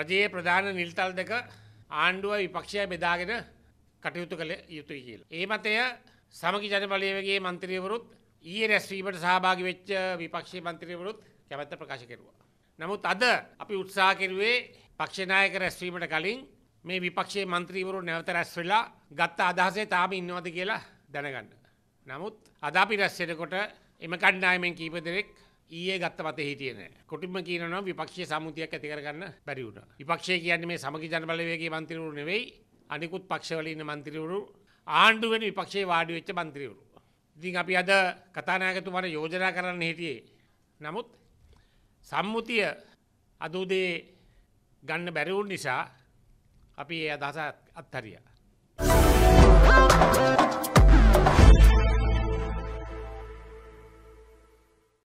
රජයේ ප්‍රධාන නිල්තල් දෙක ආණ්ඩුව විපක්ෂය බෙදාගෙන කටයුතු කළ යුතුයි කියල. ඒ මතය සමගි ජනබලයවගේ මන්ත්‍රීවරුත් ඊ රැස්වීමට සහභාගි වෙච්ච විපක්ෂය මන්ත්‍රීවරුත් කැමැත්ත ප්‍රකාශ කෙරවා. නමුත් අද අපි උත්සා කෙරුවේ පක්ෂනායක රැස්වීමට කලින් මේ විපක්ෂයේ මන්ත්‍රීවරු නැවත රැස් වෙලා ගත්ත අදහසේ තාම ඉන්නවද කියලා දැනගන්න. නමුත් අද අපි රැස්සෙනකොට එම කණ්ඩායමෙන් කීප දෙනෙක් ඊයේ ගත්ත පතේ හිටියේ නෑ. කොටින්ම කියනවා විපක්ෂයේ සමුතියක් ඇති කරගන්න බැරි වුණා. විපක්ෂය කියන්නේ මේ සමගි ජනබලවේගයේ മന്ത്രിවරු නෙවෙයි, අනිකුත් පක්ෂවල ඉන්න മന്ത്രിවරු ආණ්ඩු වෙන විපක්ෂයේ වාඩි වෙච්ච മന്ത്രിවරු. ඉතින් අපි අද කතානායකතුමාට යෝජනා කරන්න හිටියේ. නමුත් සම්මුතිය අද උදේ ගන්න බැරි වුණ නිසා අපි ඒ අදහස අත්හරියා. Thank you.